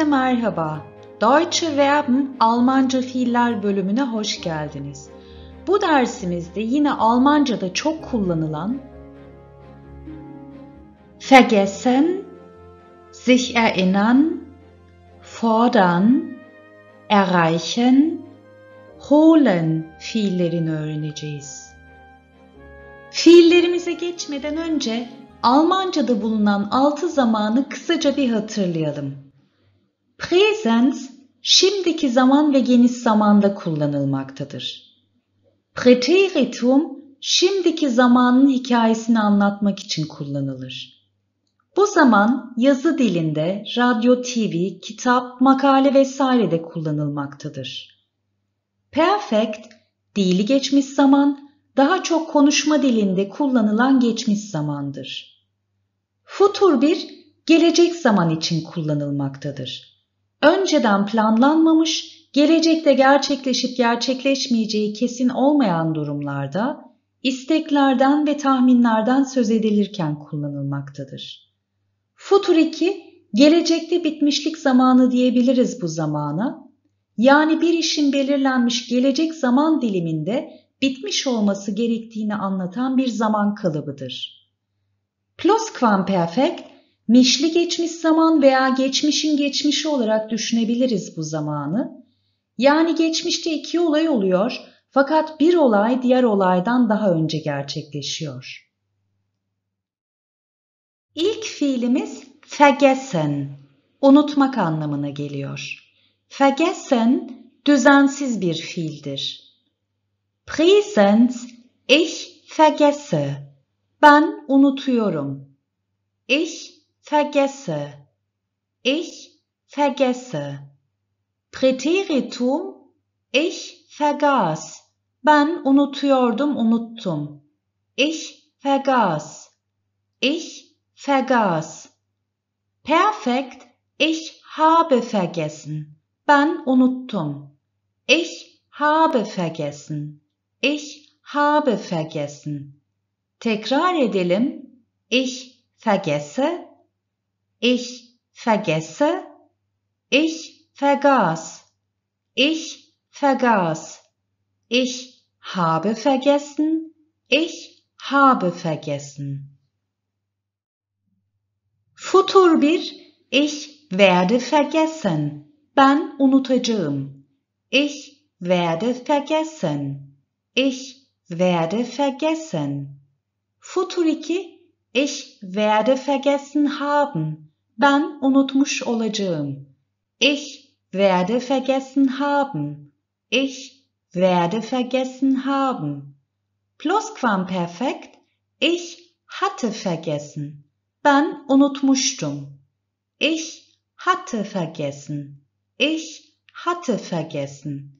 Herkese merhaba. Deutsche Verben Almanca fiiller bölümüne hoş geldiniz. Bu dersimizde yine Almanca'da çok kullanılan vergessen, sich erinnern, fordern, erreichen, holen fiillerini öğreneceğiz. Fiillerimize geçmeden önce Almanca'da bulunan altı zamanı kısaca bir hatırlayalım. Present, şimdiki zaman ve geniş zamanda kullanılmaktadır. Preteritum şimdiki zamanın hikayesini anlatmak için kullanılır. Bu zaman yazı dilinde radyo, TV, kitap, makale vesairede kullanılmaktadır. Perfect, dili geçmiş zaman, daha çok konuşma dilinde kullanılan geçmiş zamandır. Futur bir gelecek zaman için kullanılmaktadır önceden planlanmamış, gelecekte gerçekleşip gerçekleşmeyeceği kesin olmayan durumlarda isteklerden ve tahminlerden söz edilirken kullanılmaktadır. Futur 2, gelecekte bitmişlik zamanı diyebiliriz bu zamana. Yani bir işin belirlenmiş gelecek zaman diliminde bitmiş olması gerektiğini anlatan bir zaman kalıbıdır. Plusquamperfekt Mişli geçmiş zaman veya geçmişin geçmişi olarak düşünebiliriz bu zamanı. Yani geçmişte iki olay oluyor fakat bir olay diğer olaydan daha önce gerçekleşiyor. İlk fiilimiz vergessen, unutmak anlamına geliyor. Vergessen düzensiz bir fiildir. Präsens ich vergesse. Ben unutuyorum. Ich vergesse. Ich vergesse. Präteritum ich vergaß. Ben unutuyordum, unuttum. Ich vergaß. Ich vergaß. Perfekt. Ich habe vergessen. Ben unuttum. Ich habe vergessen. Ich habe vergessen. Tekrar edelim. Ich vergesse. Ich vergesse, ich vergaß, ich vergaß, ich habe vergessen, ich habe vergessen. Futur bir, ich werde vergessen, ben unutacağım. Ich werde vergessen, ich werde vergessen. Futur iki, ich werde vergessen haben. Ben unutmuş olacağım. Ich werde vergessen haben. Ich werde vergessen haben. Plusquamperfekt. Ich hatte vergessen. Ben unutmuştum. Ich hatte vergessen. Ich hatte vergessen.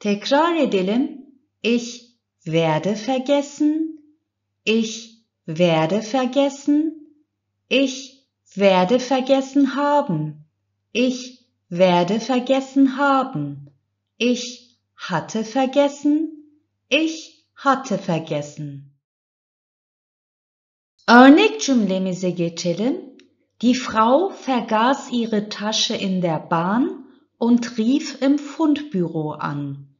Tekrar edelim. Ich werde vergessen. Ich werde vergessen. Ich werde vergessen haben. Ich werde vergessen haben. Ich hatte vergessen. Ich hatte vergessen. Örnek cümlemize geçelim. Die Frau vergaß ihre Tasche in der Bahn und rief im Fundbüro an.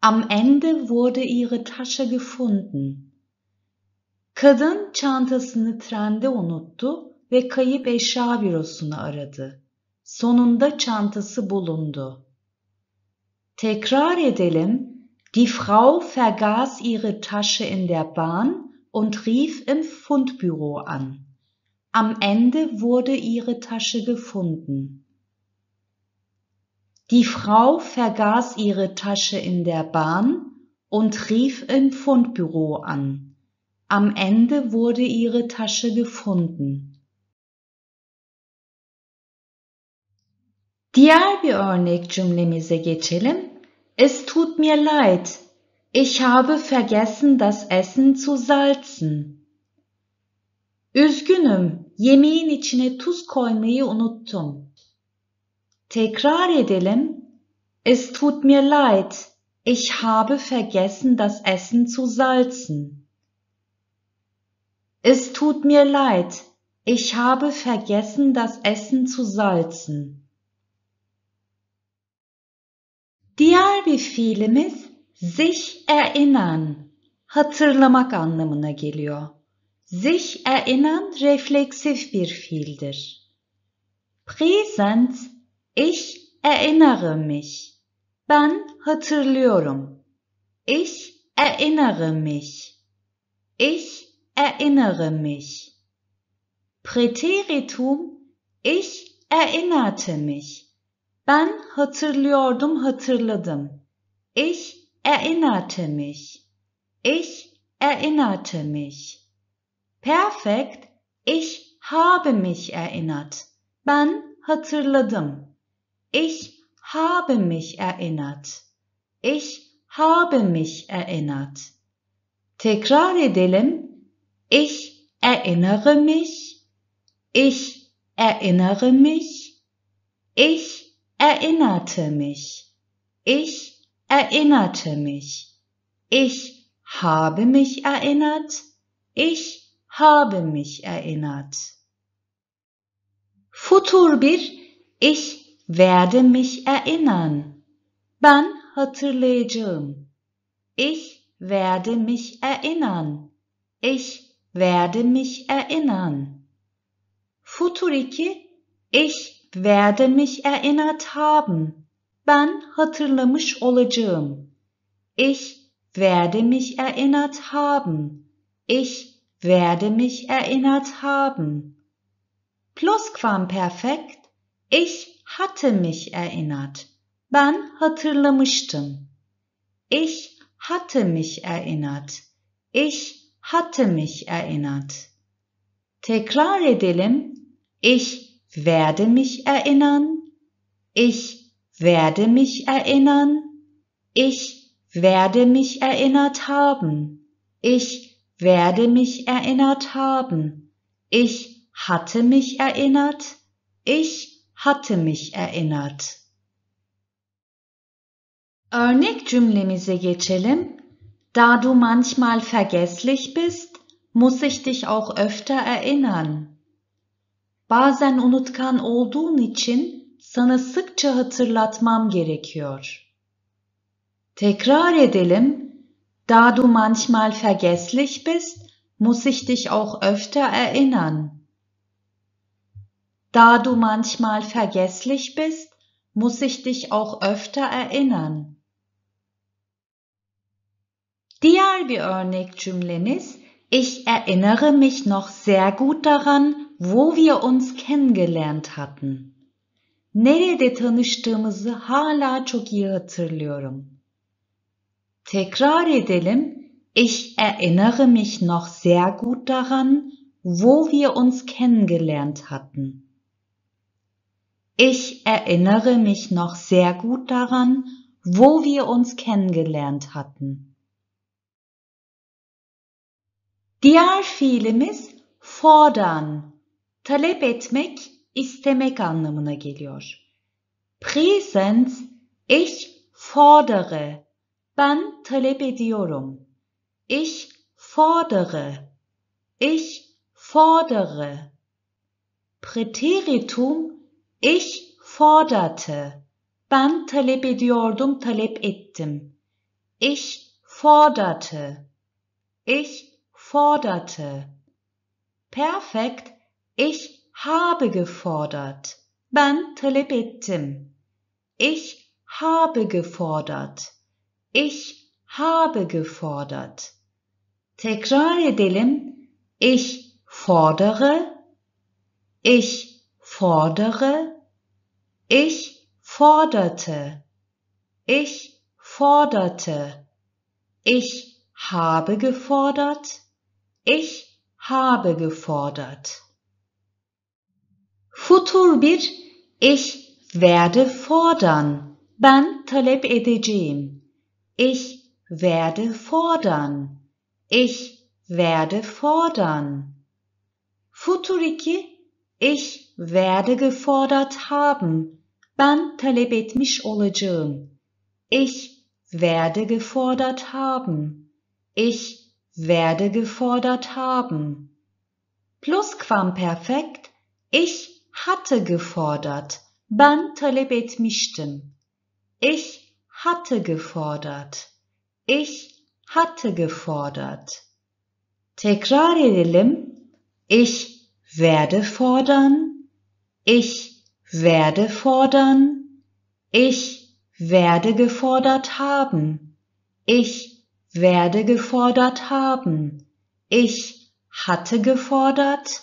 Am Ende wurde ihre Tasche gefunden. Kadın çantasını trende unuttu ve kayıp eşya bürosunu aradı. Sonunda çantası bulundu. Tekrar edelim. Die Frau vergaß ihre Tasche in der Bahn und rief im Fundbüro an. Am Ende wurde ihre Tasche gefunden. Die Frau vergaß ihre Tasche in der Bahn und rief im Fundbüro an. Am Ende wurde ihre Tasche gefunden. Diğer bir örnek cümlemize geçelim. Es tut mir leid. Ich habe vergessen, das Essen zu salzen. Üzgünüm, yemeğin içine tuz koymayı unuttum. Tekrar edelim. Es tut mir leid. Ich habe vergessen, das Essen zu salzen. Es tut mir leid. Ich habe vergessen, das Essen zu salzen. Diğer bir fiilimiz sich erinnern, hatırlamak anlamına geliyor. Sich erinnern refleksif bir fiildir. Präsent, ich erinnere mich. Ben hatırlıyorum. Ich erinnere mich. Ich erinnere mich. Präteritum, ich erinnerte mich. Ben hatırlıyordum, hatırladım. Ich erinnerte mich. Ich erinnerte mich. Perfekt. Ich habe mich erinnert. Ben hatırladım. Ich habe mich erinnert. Ich habe mich erinnert. Tekrar edelim. Ich erinnere mich. Ich erinnere mich. Ich erinnerte mich. Ich erinnerte mich. Ich habe mich erinnert. Ich habe mich erinnert. Futur bir ich werde mich erinnern. Ben hatırlayacağım. Ich werde mich erinnern. Ich werde mich erinnern. Futur 2 Ich werde mich erinnert haben. Ben hatırlamış olacağım. Ich werde mich erinnert haben. Ich werde mich erinnert haben. Plusquamperfekt. Ich hatte mich erinnert. Ben hatırlamıştım. Ich hatte mich erinnert. Ich hatte mich erinnert. Tekrar edelim. Ich werde mich erinnern, ich werde mich erinnern, ich werde mich erinnert haben, ich werde mich erinnert haben, ich hatte mich erinnert, ich hatte mich erinnert. Örnek cümlemize geçelim. Da du manchmal vergesslich bist, muss ich dich auch öfter erinnern. Bazen unutkan olduğun için sana sıkça hatırlatmam gerekiyor. Tekrar edelim. Da du manchmal vergesslich bist, muss ich dich auch öfter erinnern. Da du manchmal vergesslich bist, muss ich dich auch öfter erinnern. Diğer bir örnek cümlemiz Ich erinnere mich noch sehr gut daran, wo wir uns kennengelernt hatten. Nerede tanıştığımızı hala çok iyi hatırlıyorum. Tekrar edelim. Ich erinnere mich noch sehr gut daran, wo wir uns kennengelernt hatten. Ich erinnere mich noch sehr gut daran, wo wir uns kennengelernt hatten. Diğer fiilimiz fordern talep etmek, istemek anlamına geliyor. Präsens, ich fordere. Ben talep ediyorum. Ich fordere. Ich fordere. Präteritum, ich forderte. Ben talep ediyordum, talep ettim. Ich forderte. Ich forderte. Perfekt Ich habe gefordert. Ben talep ettim. Ich habe gefordert. Ich habe gefordert. Tekrar edelim. Ich fordere. Ich fordere. Ich forderte. Ich forderte. Ich habe gefordert. Ich habe gefordert. Futur bir ich werde fordern. Ben talep edeceğim. Ich werde fordern. Ich werde fordern. Futur 2 Ich werde gefordert haben. Ben talep etmiş olacağım. Ich werde gefordert haben. Ich werde gefordert haben. Plusquamperfekt. Ich hatte gefordert. Ben talep etmiştim. Ich hatte gefordert. Ich hatte gefordert. Tekrar edelim. Ich werde fordern. Ich werde fordern. Ich werde gefordert haben. Ich werde gefordert haben. Ich hatte gefordert.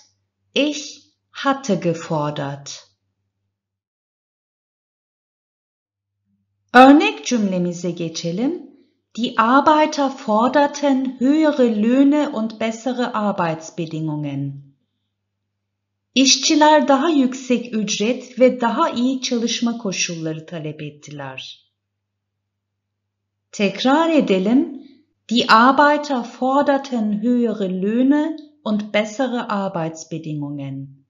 Ich hatte gefordert. Örnek cümlemize geçelim. Die Arbeiter forderten höhere Löhne und bessere Arbeitsbedingungen. İşçiler daha yüksek ücret ve daha iyi çalışma koşulları talep ettiler. Tekrar edelim. Die Arbeiter forderten höhere Löhne und bessere Arbeitsbedingungen.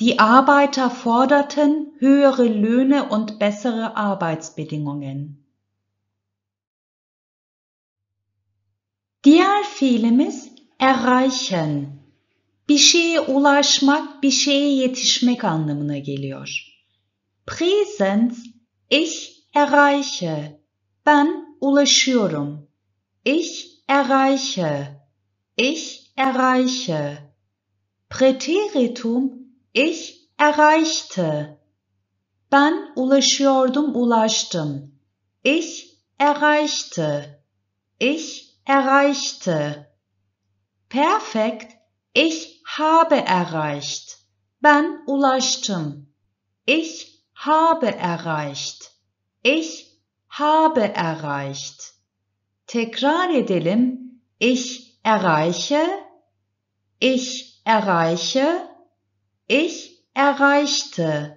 Die Arbeiter forderten höhere Löhne und bessere Arbeitsbedingungen. Diğer fiilimiz erreichen. Bir şeye ulaşmak, bir şeye yetişmek anlamına geliyor. Präsens ich erreiche. Ben ulaşıyorum. Ich erreiche. Ich erreiche. Präteritum Ich erreichte. Ben ulaşıyordum, ulaştım. Ich erreichte. Ich erreichte. Perfekt. Ich habe erreicht. Ben ulaştım. Ich habe erreicht. Ich habe erreicht. Tekrar edelim. Ich erreiche. Ich erreiche. Ich erreichte.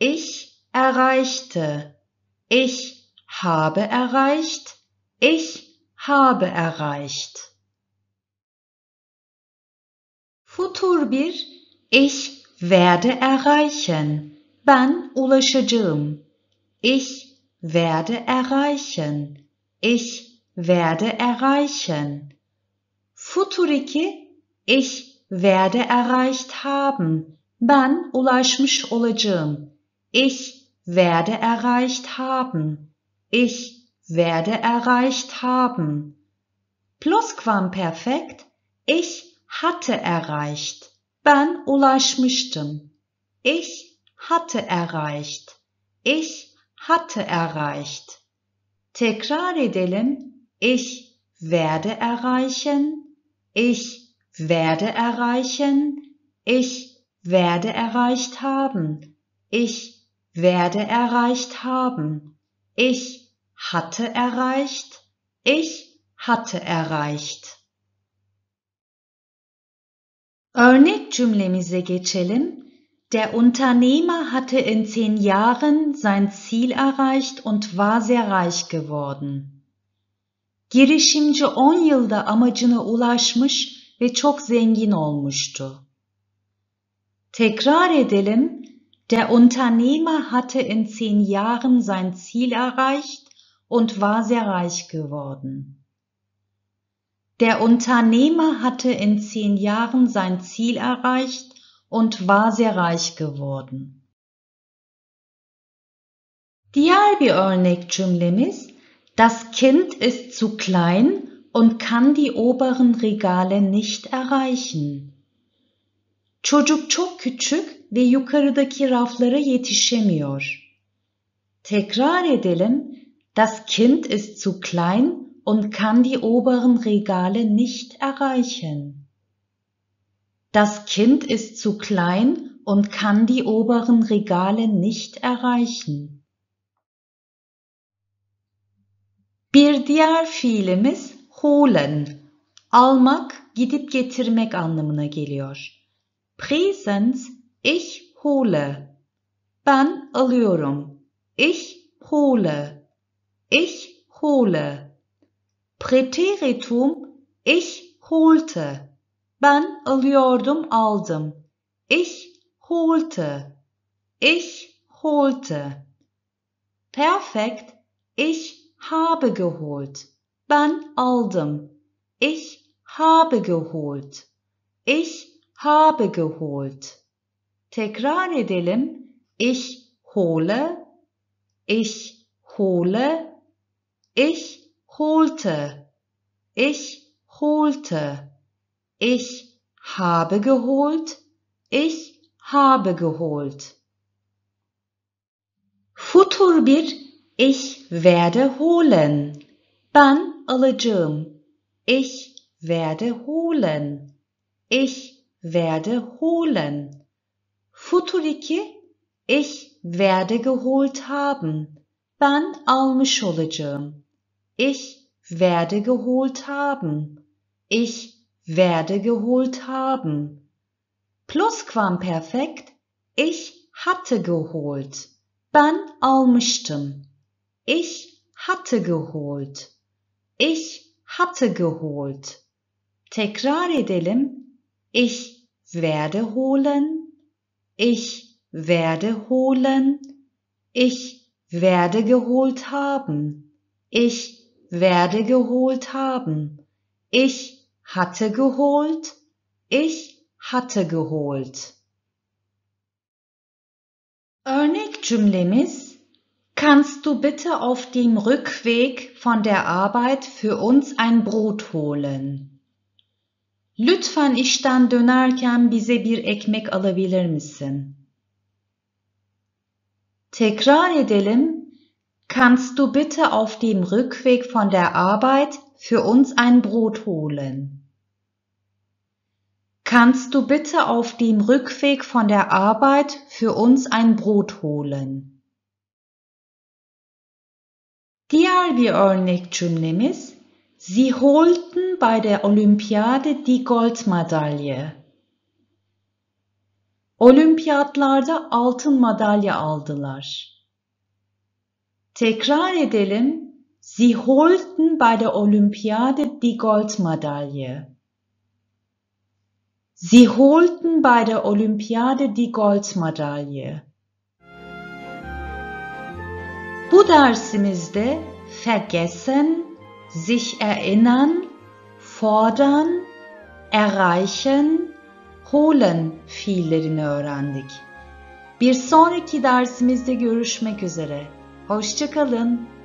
Ich erreichte. Ich habe erreicht. Ich habe erreicht. Futur 1 Ich werde erreichen. Ben ulaşacağım. Ich werde erreichen. Ich werde erreichen. Futur 2 Ich werde erreicht haben. Ben ulaşmış olacağım. Ich werde erreicht haben. Ich werde erreicht haben. Plusquamperfekt. Ich hatte erreicht. Ben ulaşmıştım. Ich hatte erreicht. Ich hatte erreicht. Tekrar edelim. Ich werde erreichen. Ich werde erreichen. Ich werde erreicht haben. Ich werde erreicht haben. Ich hatte erreicht. Ich hatte erreicht. Örnek cümlemize geçelim. Der Unternehmer hatte in zehn Jahren sein Ziel erreicht und war sehr reich geworden. Girişimci 10 yılda amacına ulaşmış ve çok zengin olmuştu. Tekrar edelim, der Unternehmer hatte in zehn Jahren sein Ziel erreicht und war sehr reich geworden. Der Unternehmer hatte in zehn Jahren sein Ziel erreicht und war sehr reich geworden. Diğer örnek cümlemiz Das Kind ist zu klein und kann die oberen Regale nicht erreichen. Çocuk çok küçük ve yukarıdaki raflara yetişemiyor. Tekrar edelim. Das Kind ist zu klein und kann die oberen Regale nicht erreichen. Das Kind ist zu klein und kann die oberen Regale nicht erreichen. Bir diğer fiilimiz holen, almak, gidip getirmek anlamına geliyor. Präsens ich hole. Ben alıyorum. Ich hole. Ich hole. Präteritum ich holte. Ben alıyordum aldım. Ich holte. Ich holte. Perfekt. Ich habe geholt. Ben aldım. Ich habe geholt. Ich habe geholt. Tekrar edelim. Ich hole, ich hole, ich holte, ich holte, ich habe geholt, ich habe geholt. Futur bir ich werde holen. Ben alacağım. Ich werde holen. Ich werde holen. Futuriki ich werde geholt haben. Ben almış olacağım. Ich werde geholt haben. Ich werde geholt haben. Plusquamperfekt. Ich hatte geholt. Ben almıştım. Ich hatte geholt. Ich hatte geholt. Tekrar edelim. Ich werde holen. Ich werde holen. Ich werde geholt haben. Ich werde geholt haben. Ich hatte geholt. Ich hatte geholt. Örnek cümlemiz Kannst du bitte auf dem Rückweg von der Arbeit für uns ein Brot holen? Lütfen işten dönerken bize bir ekmek alabilir misin? Tekrar edelim. Kannst du bitte auf dem Rückweg von der Arbeit für uns ein Brot holen? Kannst du bitte auf dem Rückweg von der Arbeit für uns ein Brot holen? Diğer bir örnek cümlemiz Sie holten bei der Olympiade die Goldmedaille. Olimpiyatlarda altın madalya aldılar. Tekrar edelim. Sie holten bei der Olympiade die Goldmedaille. Sie holten bei der Olympiade die Goldmedaille. Bu dersimizde vergessen sich erinnern, fordern, erreichen, holen fiillerini öğrendik. Bir sonraki dersimizde görüşmek üzere. Hoşçakalın.